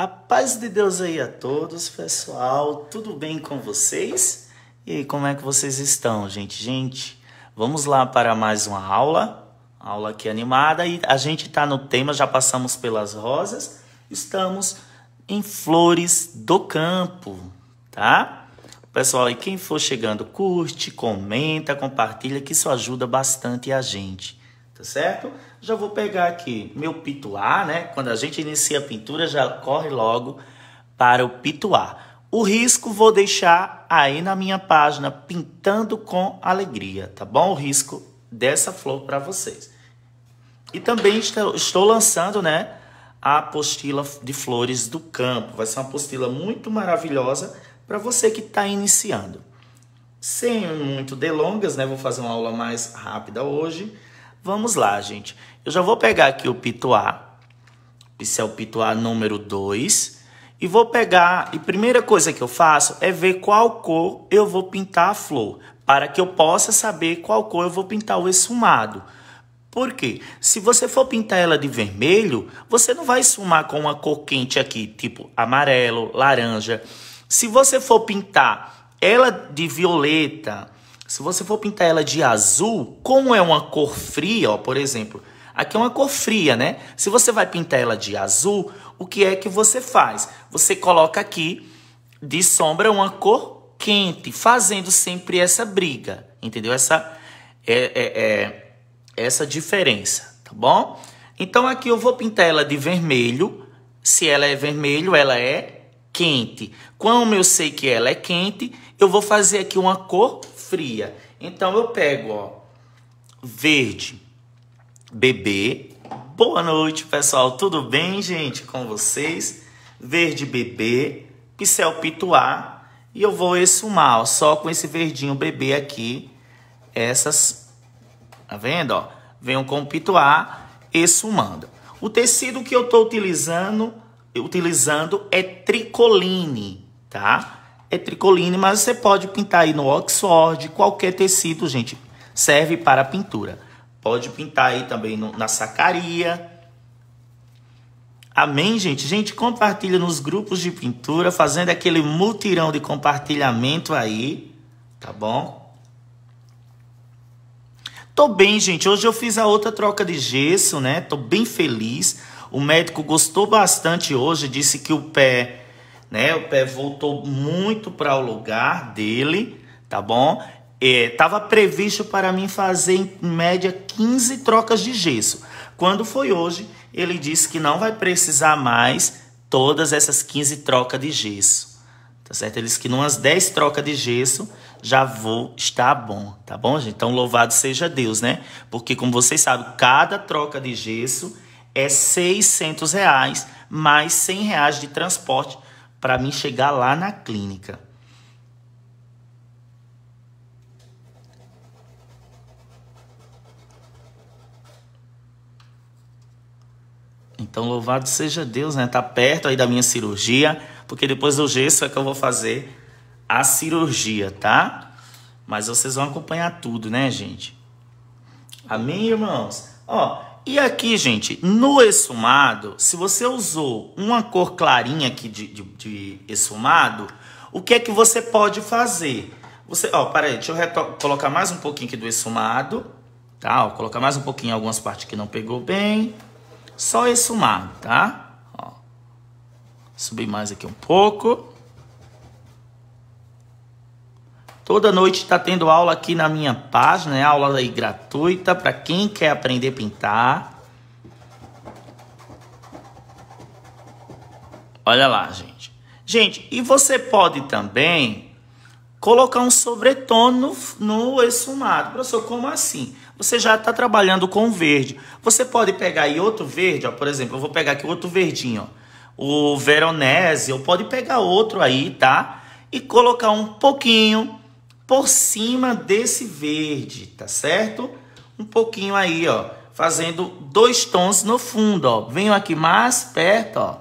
A paz de Deus aí a todos, pessoal. Tudo bem com vocês? E como é que vocês estão, gente? Gente, vamos lá para mais uma aula. Aula aqui animada e a gente está no tema, já passamos pelas rosas. Estamos em flores do campo, tá? Pessoal, e quem for chegando, curte, comenta, compartilha, que isso ajuda bastante a gente tá certo? Já vou pegar aqui meu pito A, né? Quando a gente inicia a pintura, já corre logo para o pito A. O risco vou deixar aí na minha página, pintando com alegria, tá bom? O risco dessa flor para vocês. E também estou lançando, né? A apostila de flores do campo. Vai ser uma apostila muito maravilhosa para você que está iniciando. Sem muito delongas, né? Vou fazer uma aula mais rápida hoje Vamos lá, gente. Eu já vou pegar aqui o pituá. Esse é o pituá número 2. E vou pegar, e primeira coisa que eu faço é ver qual cor eu vou pintar a flor, para que eu possa saber qual cor eu vou pintar o esfumado. Por quê? Se você for pintar ela de vermelho, você não vai esfumar com uma cor quente aqui, tipo amarelo, laranja. Se você for pintar ela de violeta, se você for pintar ela de azul, como é uma cor fria, ó, por exemplo, aqui é uma cor fria, né? Se você vai pintar ela de azul, o que é que você faz? Você coloca aqui de sombra uma cor quente, fazendo sempre essa briga, entendeu? Essa, é, é, é essa diferença, tá bom? Então aqui eu vou pintar ela de vermelho. Se ela é vermelho, ela é quente. Como eu sei que ela é quente, eu vou fazer aqui uma cor fria. Então eu pego, ó, verde, bebê. Boa noite, pessoal. Tudo bem, gente, com vocês? Verde bebê, pincel pituá. E eu vou esfumar, ó, só com esse verdinho bebê aqui. Essas, tá vendo, ó? Venham com o pituá esfumando. O tecido que eu tô utilizando, utilizando é tricoline, Tá? é tricoline, mas você pode pintar aí no Oxford, qualquer tecido, gente, serve para pintura. Pode pintar aí também no, na sacaria. Amém, gente? Gente, compartilha nos grupos de pintura, fazendo aquele mutirão de compartilhamento aí, tá bom? Tô bem, gente. Hoje eu fiz a outra troca de gesso, né? Tô bem feliz. O médico gostou bastante hoje, disse que o pé né? O pé voltou muito para o lugar dele, tá bom? Estava é, previsto para mim fazer em média 15 trocas de gesso. Quando foi hoje, ele disse que não vai precisar mais todas essas 15 trocas de gesso. Tá certo? Ele disse que umas 10 trocas de gesso já vou estar bom, tá bom, gente? Então louvado seja Deus, né? Porque como vocês sabem, cada troca de gesso é 600 reais mais 100 reais de transporte para mim chegar lá na clínica. Então louvado seja Deus, né? Tá perto aí da minha cirurgia, porque depois do gesso é que eu vou fazer a cirurgia, tá? Mas vocês vão acompanhar tudo, né, gente? Amém, irmãos? Ó, e aqui, gente, no esfumado, se você usou uma cor clarinha aqui de, de, de esfumado, o que é que você pode fazer? Você, ó, peraí, deixa eu colocar mais um pouquinho aqui do esfumado, tá? Ó, colocar mais um pouquinho em algumas partes que não pegou bem. Só esfumado, tá? Ó, subir mais aqui um pouco. Toda noite está tendo aula aqui na minha página, né? aula aí gratuita para quem quer aprender a pintar. Olha lá, gente. Gente, e você pode também colocar um sobretono no, no Professor, como assim? Você já está trabalhando com verde. Você pode pegar aí outro verde, ó, por exemplo, eu vou pegar aqui outro verdinho, ó o Veronese, ou pode pegar outro aí, tá? E colocar um pouquinho por cima desse verde, tá certo? Um pouquinho aí, ó, fazendo dois tons no fundo, ó. Venho aqui mais perto, ó.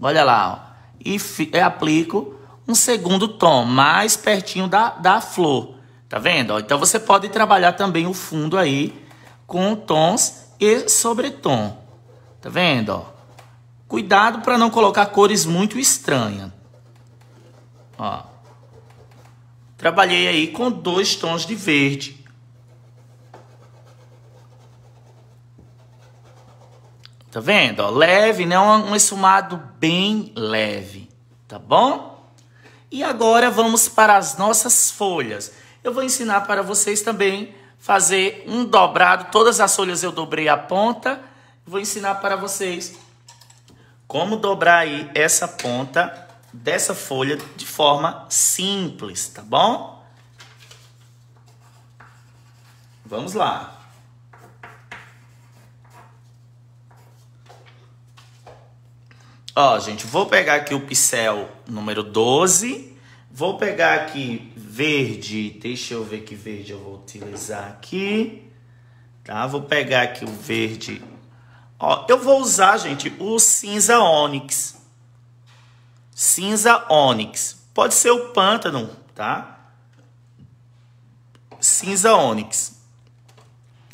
Olha lá, ó. E, aplico um segundo tom, mais pertinho da, da flor. Tá vendo? Ó, então você pode trabalhar também o fundo aí com tons e sobretom. Tá vendo? Ó? Cuidado para não colocar cores muito estranhas. Ó. Trabalhei aí com dois tons de verde. Tá vendo? Ó, leve, né? Um, um esfumado bem leve, tá bom? E agora vamos para as nossas folhas. Eu vou ensinar para vocês também fazer um dobrado. Todas as folhas eu dobrei a ponta. Vou ensinar para vocês como dobrar aí essa ponta dessa folha de forma simples, tá bom? Vamos lá. Ó, gente, vou pegar aqui o pincel número 12. Vou pegar aqui verde. Deixa eu ver que verde eu vou utilizar aqui. Tá? Vou pegar aqui o verde. Ó, eu vou usar, gente, o cinza ônix. Cinza ônix. Pode ser o pântano, tá? Cinza ônix.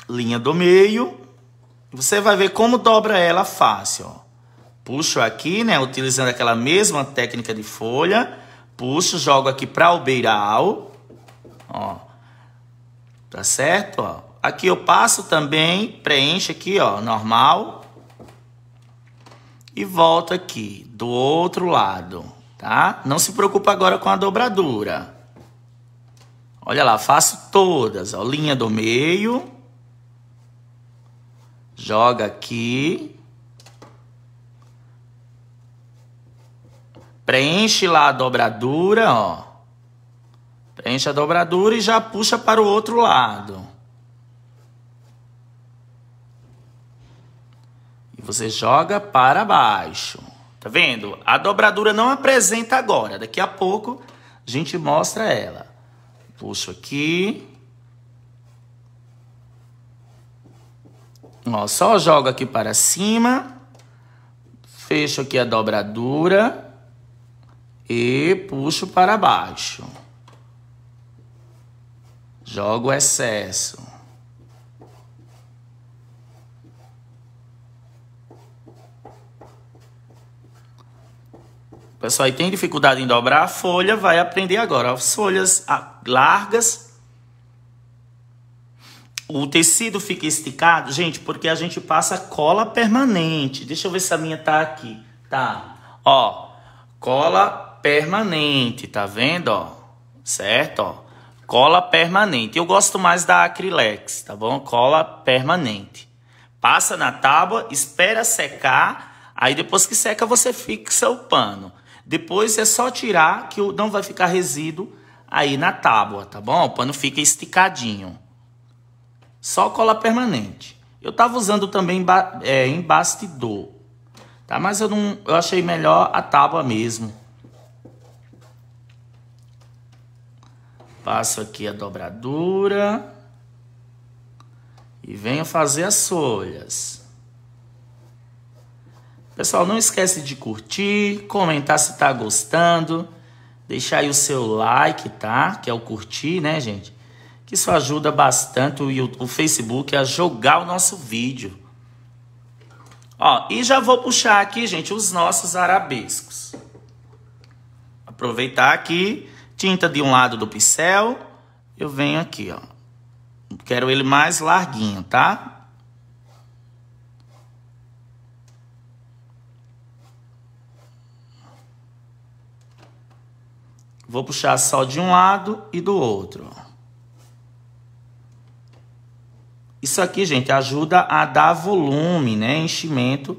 Linha do meio. Você vai ver como dobra ela fácil, ó. Puxo aqui, né, utilizando aquela mesma técnica de folha. Puxo, jogo aqui para o beiral, ó. Tá certo, ó. Aqui eu passo também, preenche aqui, ó, normal, e volta aqui do outro lado, tá? Não se preocupa agora com a dobradura. Olha lá, faço todas, ó, linha do meio. Joga aqui. Preenche lá a dobradura, ó. Preenche a dobradura e já puxa para o outro lado. E você joga para baixo. Tá vendo? A dobradura não apresenta agora. Daqui a pouco a gente mostra ela. Puxo aqui. Ó, só jogo aqui para cima. Fecho aqui a dobradura. E puxo para baixo. Jogo o excesso. O pessoal aí tem dificuldade em dobrar a folha, vai aprender agora. As folhas ah, largas. O tecido fica esticado, gente, porque a gente passa cola permanente. Deixa eu ver se a minha tá aqui. Tá. Ó, cola permanente, tá vendo, ó? Certo, ó. Cola permanente. Eu gosto mais da Acrylex, tá bom? Cola permanente. Passa na tábua, espera secar, aí depois que seca você fixa o pano. Depois é só tirar que não vai ficar resíduo aí na tábua, tá bom? O pano fica esticadinho. Só cola permanente. Eu tava usando também é, em bastidor, tá? Mas eu, não, eu achei melhor a tábua mesmo. Passo aqui a dobradura. E venho fazer as folhas. Pessoal, não esquece de curtir, comentar se tá gostando, deixar aí o seu like, tá? Que é o curtir, né, gente? Que isso ajuda bastante o, o Facebook a jogar o nosso vídeo. Ó, e já vou puxar aqui, gente, os nossos arabescos. Aproveitar aqui, tinta de um lado do pincel, eu venho aqui, ó. Quero ele mais larguinho, tá? Vou puxar só de um lado e do outro. Isso aqui, gente, ajuda a dar volume, né? Enchimento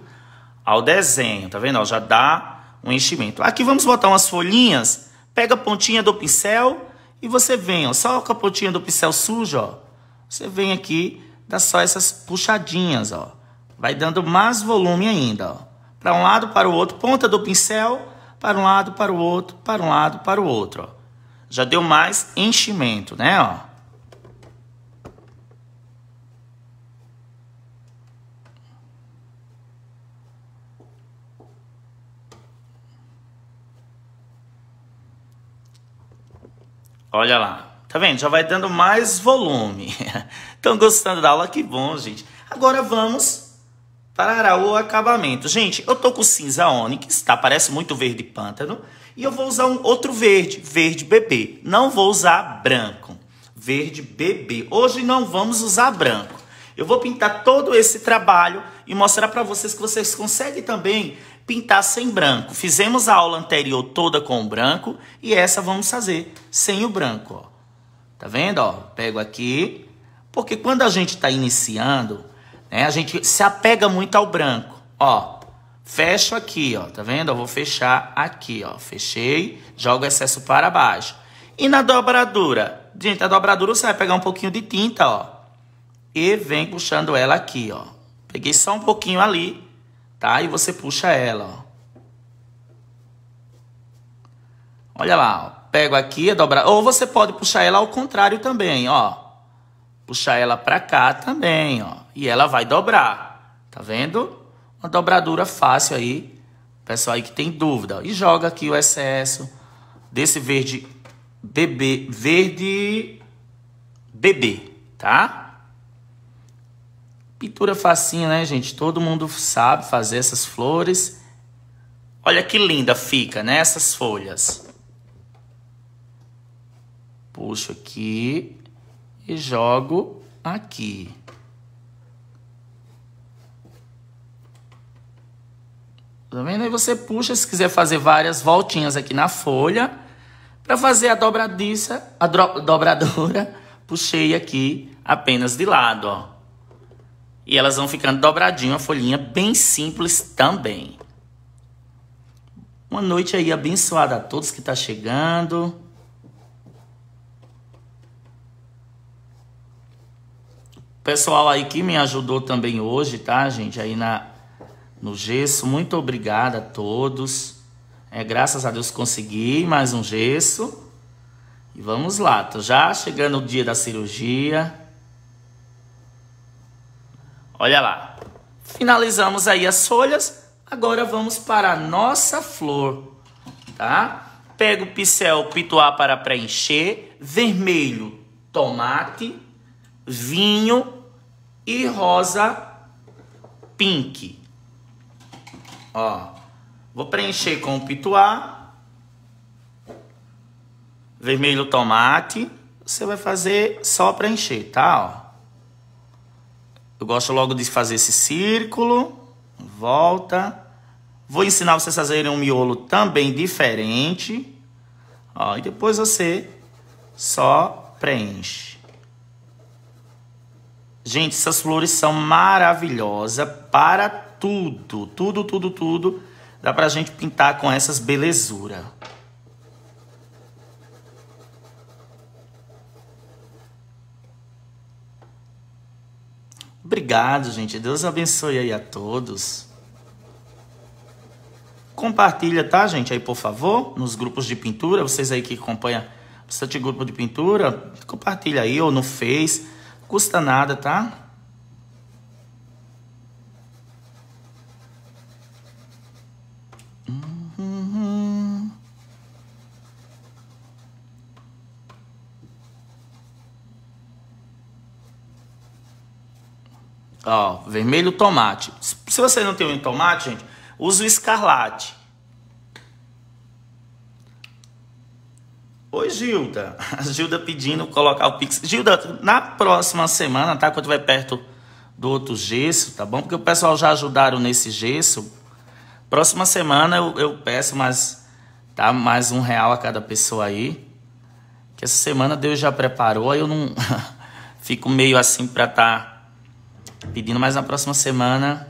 ao desenho, tá vendo? já dá um enchimento. Aqui vamos botar umas folhinhas. Pega a pontinha do pincel e você vem, ó, só com a pontinha do pincel suja, ó. Você vem aqui, dá só essas puxadinhas, ó. Vai dando mais volume ainda, ó. Para um lado, para o outro, ponta do pincel para um lado, para o outro, para um lado, para o outro. Ó. Já deu mais enchimento, né? Ó. Olha lá. Tá vendo? Já vai dando mais volume. Estão gostando da aula? Que bom, gente. Agora vamos para o acabamento. Gente, eu tô com cinza Onyx, tá? Parece muito verde pântano. E eu vou usar um outro verde, verde bebê. Não vou usar branco, verde bebê. Hoje não vamos usar branco. Eu vou pintar todo esse trabalho e mostrar para vocês que vocês conseguem também pintar sem branco. Fizemos a aula anterior toda com o branco e essa vamos fazer sem o branco, ó. Tá vendo, ó? Pego aqui, porque quando a gente está iniciando, né? A gente se apega muito ao branco. Ó, fecho aqui, ó, tá vendo? Eu vou fechar aqui, ó. Fechei, jogo o excesso para baixo. E na dobradura? Gente, a dobradura você vai pegar um pouquinho de tinta, ó. E vem puxando ela aqui, ó. Peguei só um pouquinho ali, tá? E você puxa ela, ó. Olha lá, ó. Pego aqui a dobradura. Ou você pode puxar ela ao contrário também, ó. Puxar ela pra cá também, ó e ela vai dobrar. Tá vendo? Uma dobradura fácil aí. Pessoal aí que tem dúvida. E joga aqui o excesso desse verde bebê, verde bebê, tá? Pintura facinha, né, gente? Todo mundo sabe fazer essas flores. Olha que linda fica, né, essas folhas. Puxo aqui e jogo aqui. Tá vendo? Aí você puxa, se quiser fazer várias voltinhas aqui na folha, para fazer a dobradiça, a dobradora puxei aqui apenas de lado, ó. E elas vão ficando dobradinho, a folhinha bem simples também. Uma noite aí abençoada a todos que tá chegando. Pessoal aí que me ajudou também hoje, tá, gente? Aí na no gesso. Muito obrigada a todos. É, graças a Deus consegui mais um gesso. E vamos lá, tô já chegando o dia da cirurgia. Olha lá. Finalizamos aí as folhas. Agora vamos para a nossa flor, tá? Pega o pincel pituá para preencher, vermelho, tomate, vinho e rosa pink. Ó, vou preencher com o pituá, vermelho tomate. Você vai fazer só preencher, tá? Ó. Eu gosto logo de fazer esse círculo, volta. Vou ensinar vocês a fazerem um miolo também diferente. Ó, e depois você só preenche. Gente, essas flores são maravilhosas para tudo, tudo, tudo, tudo. Dá pra gente pintar com essas belezura. Obrigado, gente. Deus abençoe aí a todos. Compartilha, tá, gente? Aí, por favor, nos grupos de pintura. Vocês aí que acompanham bastante grupo de pintura, compartilha aí ou no Face. Custa nada, tá? Ó, vermelho tomate. Se você não tem um tomate, gente, usa o escarlate. Oi, Gilda. A Gilda pedindo colocar o Pix. Gilda, na próxima semana, tá? Quando vai perto do outro gesso, tá bom? Porque o pessoal já ajudaram nesse gesso. Próxima semana eu, eu peço mais, tá? Mais um real a cada pessoa aí. Que essa semana Deus já preparou, aí eu não fico meio assim pra estar. Tá pedindo, mas na próxima semana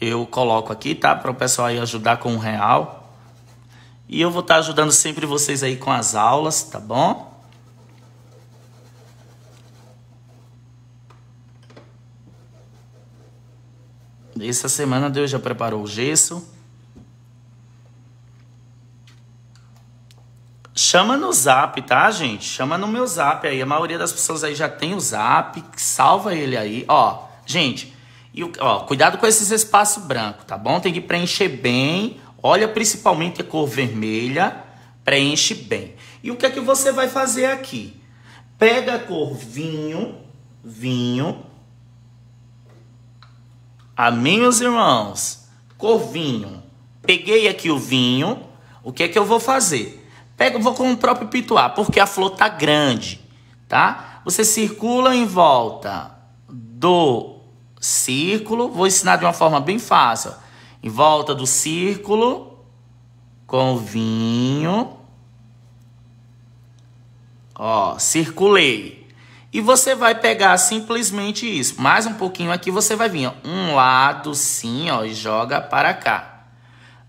eu coloco aqui, tá? Para o pessoal aí ajudar com um real. E eu vou estar tá ajudando sempre vocês aí com as aulas, tá bom? Essa semana Deus já preparou o gesso. Chama no zap, tá, gente? Chama no meu zap aí. A maioria das pessoas aí já tem o zap. Salva ele aí. Ó, Gente, e, ó, cuidado com esses espaços brancos, tá bom? Tem que preencher bem. Olha principalmente a cor vermelha. Preenche bem. E o que é que você vai fazer aqui? Pega a cor vinho, vinho. Amém, ah, meus irmãos, cor vinho. Peguei aqui o vinho. O que é que eu vou fazer? Pega, vou com o próprio pituá, porque a flor tá grande, tá? Você circula em volta do círculo, vou ensinar de uma forma bem fácil. Em volta do círculo, com vinho. Ó, circulei. E você vai pegar simplesmente isso. Mais um pouquinho aqui, você vai vir ó, um lado sim, ó, e joga para cá.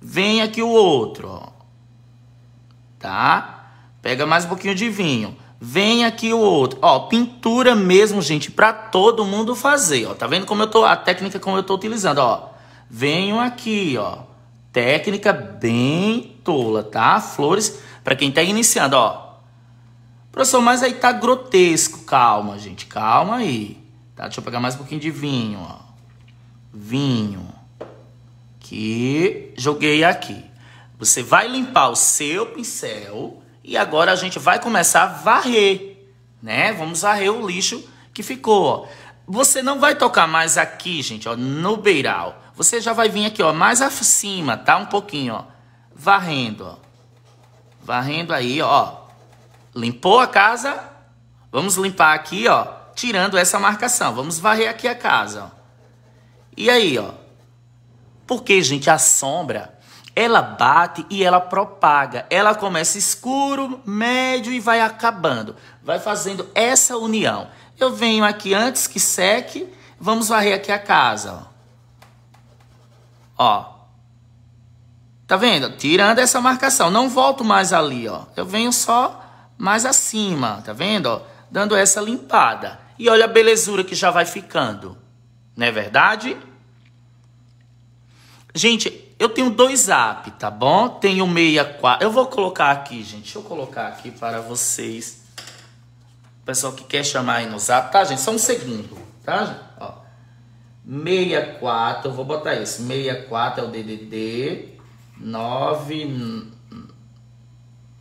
Vem aqui o outro, ó. Tá? Pega mais um pouquinho de vinho. Vem aqui o outro. Ó, pintura mesmo, gente, para todo mundo fazer, ó. Tá vendo como eu tô a técnica como eu tô utilizando, ó. Venho aqui, ó. Técnica bem tola, tá? Flores para quem tá iniciando, ó. Professor, mas aí tá grotesco. Calma, gente, calma aí. Tá? Deixa eu pegar mais um pouquinho de vinho, ó. Vinho. Que joguei aqui. Você vai limpar o seu pincel e agora a gente vai começar a varrer, né? Vamos varrer o lixo que ficou, ó. Você não vai tocar mais aqui, gente, ó, no beiral. Você já vai vir aqui, ó, mais acima, tá? Um pouquinho, ó. Varrendo, ó. Varrendo aí, ó. Limpou a casa? Vamos limpar aqui, ó, tirando essa marcação. Vamos varrer aqui a casa, ó. E aí, ó. Porque, gente, a sombra ela bate e ela propaga. Ela começa escuro, médio e vai acabando. Vai fazendo essa união. Eu venho aqui antes que seque. Vamos varrer aqui a casa. Ó. ó. Tá vendo? Tirando essa marcação. Não volto mais ali, ó. Eu venho só mais acima, tá vendo? Ó? Dando essa limpada. E olha a belezura que já vai ficando. Não é verdade? Gente, eu tenho dois app, tá bom? Tenho 64. Eu vou colocar aqui, gente. Deixa eu colocar aqui para vocês. O pessoal que quer chamar aí no zap, tá, gente? Só um segundo, tá? Gente? Ó. 64, eu vou botar isso. 64 é o DDD 9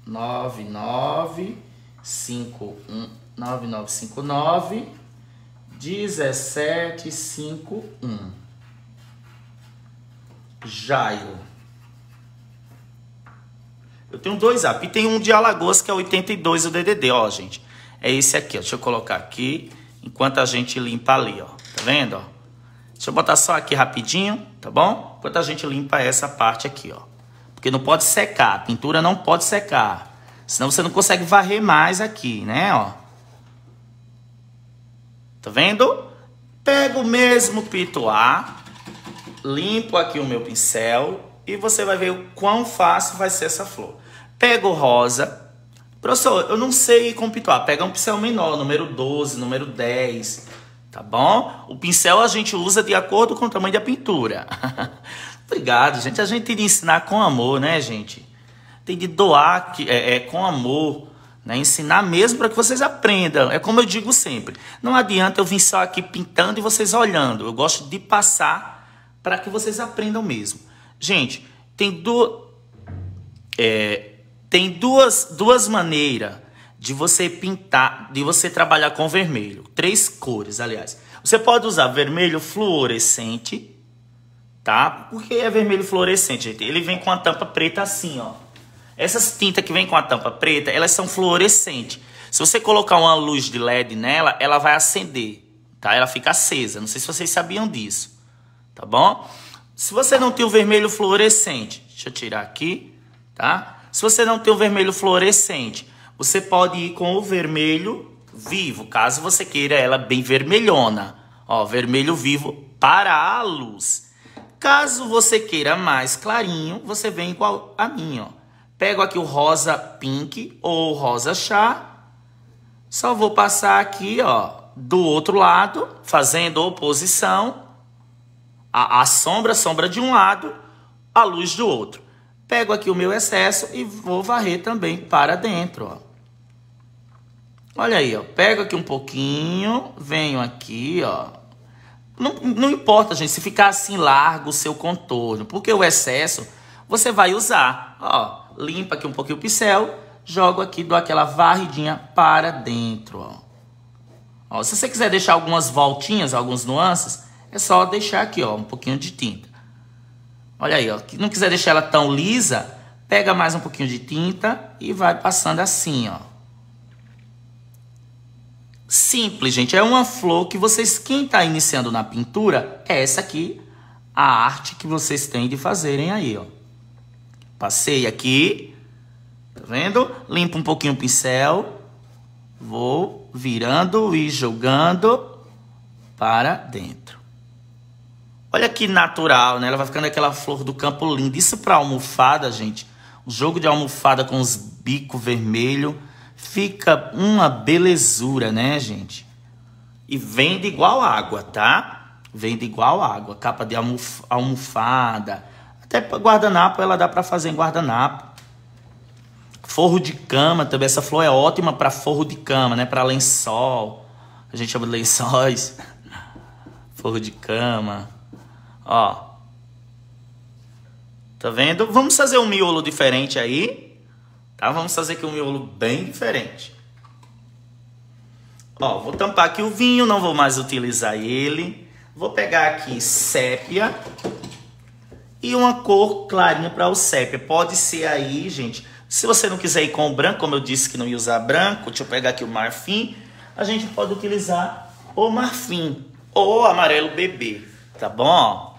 99 9959 1751 Jairo. Eu tenho dois apps. E tem um de Alagoas que é 82 o DDD, ó, gente. É esse aqui, ó. Deixa eu colocar aqui enquanto a gente limpa ali, ó. Tá vendo, ó? Deixa eu botar só aqui rapidinho, tá bom? Enquanto a gente limpa essa parte aqui, ó. Porque não pode secar, a pintura não pode secar. Senão você não consegue varrer mais aqui, né, ó. Tá vendo? Pega o mesmo pitoar limpo aqui o meu pincel e você vai ver o quão fácil vai ser essa flor. Pego rosa. Professor, eu não sei compituar. Pega um pincel menor, número 12, número 10, tá bom? O pincel a gente usa de acordo com o tamanho da pintura. Obrigado, gente. A gente tem de ensinar com amor, né, gente? Tem de doar que, é, é com amor. Né? Ensinar mesmo para que vocês aprendam. É como eu digo sempre: não adianta eu vir só aqui pintando e vocês olhando. Eu gosto de passar para que vocês aprendam mesmo. Gente, tem, do, é, tem duas, duas maneiras de você pintar, de você trabalhar com vermelho. Três cores, aliás. Você pode usar vermelho fluorescente, tá? Porque é vermelho fluorescente, gente. Ele vem com a tampa preta assim, ó. Essas tintas que vêm com a tampa preta, elas são fluorescentes. Se você colocar uma luz de LED nela, ela vai acender, tá? Ela fica acesa. Não sei se vocês sabiam disso tá bom? Se você não tem o vermelho fluorescente, deixa eu tirar aqui, tá? Se você não tem o vermelho fluorescente, você pode ir com o vermelho vivo, caso você queira ela bem vermelhona. Ó, vermelho vivo para a luz. Caso você queira mais clarinho, você vem com a minha, ó. Pego aqui o rosa pink ou rosa chá. Só vou passar aqui, ó, do outro lado, fazendo oposição a, a sombra, sombra de um lado, a luz do outro. Pego aqui o meu excesso e vou varrer também para dentro, ó. Olha aí, ó. Pego aqui um pouquinho, venho aqui, ó. Não, não importa, gente, se ficar assim largo o seu contorno, porque o excesso você vai usar. Ó, limpa aqui um pouquinho o pincel, jogo aqui, dou aquela varridinha para dentro, ó. ó se você quiser deixar algumas voltinhas, alguns nuances, é só deixar aqui, ó, um pouquinho de tinta. Olha aí, ó. Se não quiser deixar ela tão lisa, pega mais um pouquinho de tinta e vai passando assim, ó. Simples, gente. É uma flor que vocês, quem está iniciando na pintura, é essa aqui, a arte que vocês têm de fazerem aí, ó. Passei aqui, tá vendo? Limpo um pouquinho o pincel, vou virando e jogando para dentro. Olha que natural, né? Ela vai ficando aquela flor do campo linda. Isso para almofada, gente. Um jogo de almofada com os bico vermelho. Fica uma belezura, né, gente? E vende igual água, tá? Vende igual água. Capa de almof almofada. Até guardanapo ela dá para fazer em guardanapo. Forro de cama também. Essa flor é ótima para forro de cama, né? Para lençol. A gente chama de lençóis. forro de cama. Ó. Tá vendo? Vamos fazer um miolo diferente aí. Tá? Vamos fazer aqui um miolo bem diferente. Ó, vou tampar aqui o vinho, não vou mais utilizar ele. Vou pegar aqui sépia e uma cor clarinha para o sépia. Pode ser aí, gente. Se você não quiser ir com o branco, como eu disse que não ia usar branco, deixa eu pegar aqui o marfim. A gente pode utilizar o marfim ou amarelo bebê, tá bom?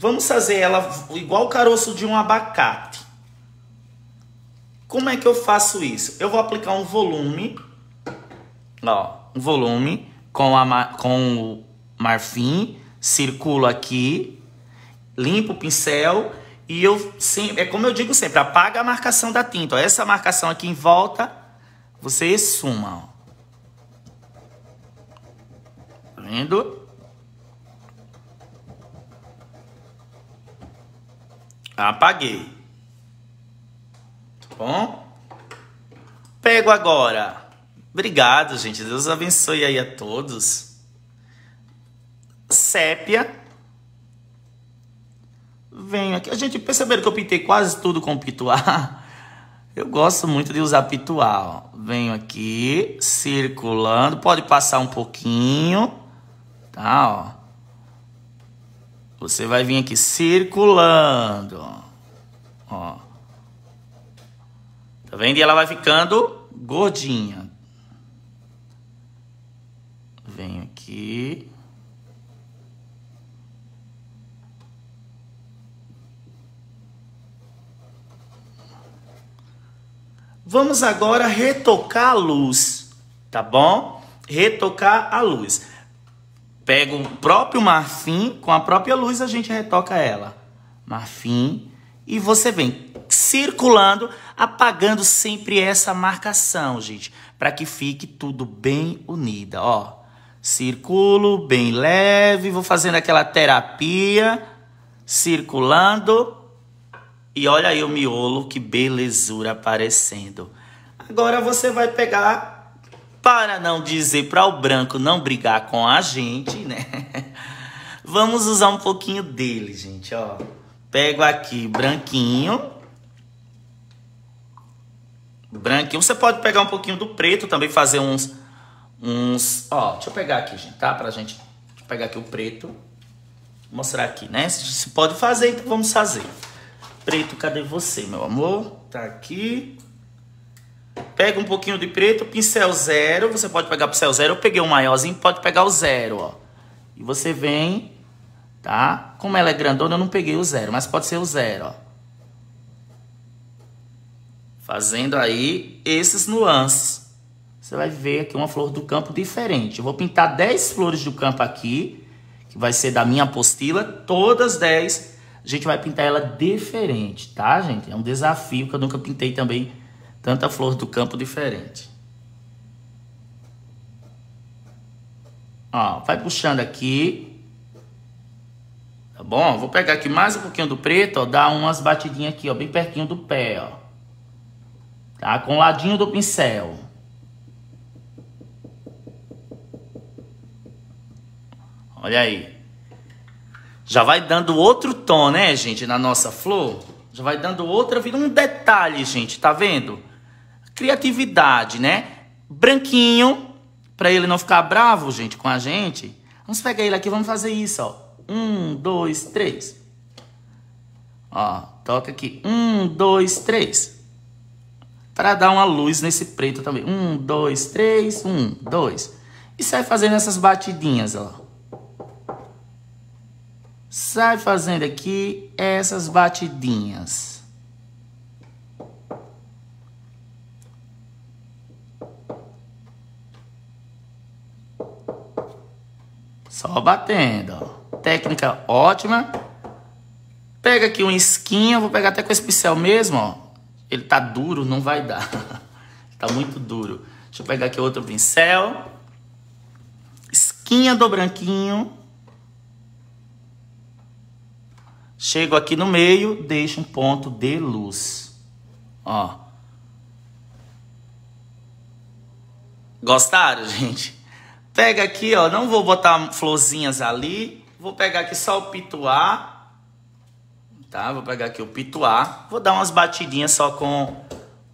Vamos fazer ela igual o caroço de um abacate. Como é que eu faço isso? Eu vou aplicar um volume, ó, um volume com, a, com o marfim, circulo aqui, limpo o pincel e eu sempre, é como eu digo sempre, apaga a marcação da tinta. Ó, essa marcação aqui em volta, você suma, ó. Tá vendo? Apaguei. Tá bom? Pego agora. Obrigado, gente. Deus abençoe aí a todos. Sépia. Venho aqui. A gente perceberam que eu pintei quase tudo com pituá. Eu gosto muito de usar pituá. Ó. Venho aqui, circulando. Pode passar um pouquinho. Tá, ó. Você vai vir aqui circulando. Ó. Tá vendo? E ela vai ficando gordinha. Venho aqui. Vamos agora retocar a luz, tá bom? Retocar a luz pega o próprio marfim, com a própria luz a gente retoca ela. Marfim. E você vem circulando, apagando sempre essa marcação, gente. Para que fique tudo bem unida, ó. Circulo bem leve, vou fazendo aquela terapia, circulando. E olha aí o miolo, que belezura aparecendo. Agora você vai pegar para não dizer para o branco não brigar com a gente, né? Vamos usar um pouquinho dele, gente, ó. Pego aqui branquinho. Branquinho. Você pode pegar um pouquinho do preto também, fazer uns... uns ó, deixa eu pegar aqui, gente, tá? Pra gente... Deixa eu pegar aqui o preto. Vou mostrar aqui, né? Se pode fazer, então vamos fazer. Preto, cadê você, meu amor? Tá aqui. Pega um pouquinho de preto, pincel zero. Você pode pegar o pincel zero. Eu peguei um maiorzinho, pode pegar o zero, ó. E você vem, tá? Como ela é grandona, eu não peguei o zero, mas pode ser o zero, ó. Fazendo aí esses nuances. Você vai ver aqui uma flor do campo diferente. Eu vou pintar 10 flores do campo aqui, que vai ser da minha apostila, todas 10. A gente vai pintar ela diferente, tá, gente? É um desafio que eu nunca pintei também tanta flor do campo diferente. Ó, vai puxando aqui. Tá bom? Vou pegar aqui mais um pouquinho do preto, ó, dar umas batidinhas aqui, ó, bem pertinho do pé, ó. Tá? Com o ladinho do pincel. Olha aí. Já vai dando outro tom, né, gente, na nossa flor. Já vai dando outra vida. Um detalhe, gente, tá vendo? Criatividade, né? Branquinho, pra ele não ficar bravo, gente, com a gente. Vamos pegar ele aqui, vamos fazer isso, ó. Um, dois, três. Ó, toca aqui. Um, dois, três. Pra dar uma luz nesse preto também. Um, dois, três. Um, dois. E sai fazendo essas batidinhas, ó sai fazendo aqui essas batidinhas. Só batendo, ó. Técnica ótima. Pega aqui um esquinho, vou pegar até com esse pincel mesmo, ó. Ele tá duro, não vai dar. tá muito duro. Deixa eu pegar aqui outro pincel. Esquinha do branquinho. Chego aqui no meio, deixo um ponto de luz. Ó. Gostaram, gente? Pega aqui, ó. Não vou botar florzinhas ali. Vou pegar aqui só o pituá. Tá? Vou pegar aqui o pituá. Vou dar umas batidinhas só com,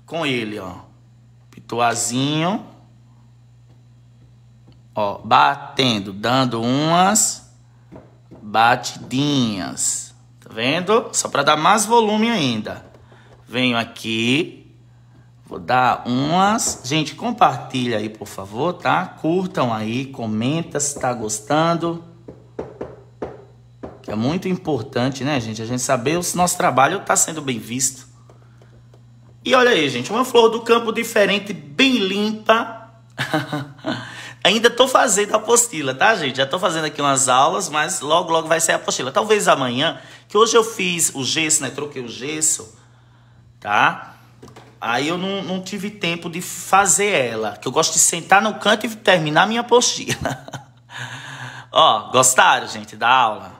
com ele, ó. Pituazinho. Ó, batendo, dando umas batidinhas. Vendo? Só para dar mais volume ainda. Venho aqui. Vou dar umas. Gente, compartilha aí, por favor, tá? Curtam aí, comenta se tá gostando. Que é muito importante, né, gente? A gente saber se nosso trabalho tá sendo bem visto. E olha aí, gente, uma flor do campo diferente, bem limpa. Ainda estou fazendo a apostila, tá, gente? Já estou fazendo aqui umas aulas, mas logo, logo vai ser a apostila. Talvez amanhã, que hoje eu fiz o gesso, né? Troquei o gesso, tá? Aí eu não, não tive tempo de fazer ela, que eu gosto de sentar no canto e terminar minha apostila. Ó, gostaram, gente, da aula?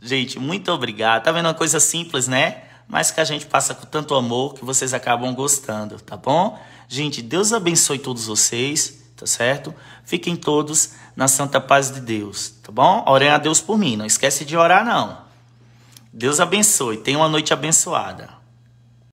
Gente, muito obrigado. Tá vendo uma coisa simples, né? Mas que a gente passa com tanto amor que vocês acabam gostando, tá bom? Gente, Deus abençoe todos vocês tá certo? Fiquem todos na santa paz de Deus, tá bom? Orem a Deus por mim, não esquece de orar não. Deus abençoe, tenha uma noite abençoada.